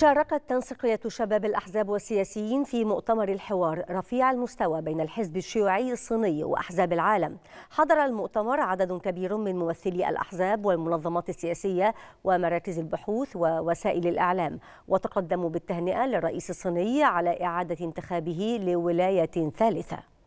شاركت تنسيقية شباب الأحزاب والسياسيين في مؤتمر الحوار رفيع المستوى بين الحزب الشيوعي الصيني وأحزاب العالم حضر المؤتمر عدد كبير من ممثلي الأحزاب والمنظمات السياسية ومراكز البحوث ووسائل الإعلام وتقدموا بالتهنئة للرئيس الصيني على إعادة انتخابه لولاية ثالثة